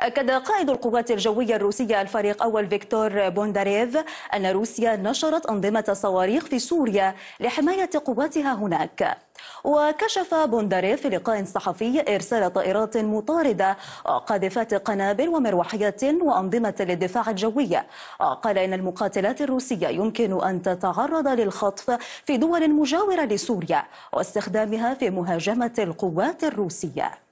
أكد قائد القوات الجوية الروسية الفريق أول فيكتور بونداريف أن روسيا نشرت أنظمة صواريخ في سوريا لحماية قواتها هناك وكشف بونداريف في لقاء صحفي إرسال طائرات مطاردة وقاذفات قنابل ومروحيات وأنظمة للدفاع الجوي قال إن المقاتلات الروسية يمكن أن تتعرض للخطف في دول مجاورة لسوريا واستخدامها في مهاجمة القوات الروسية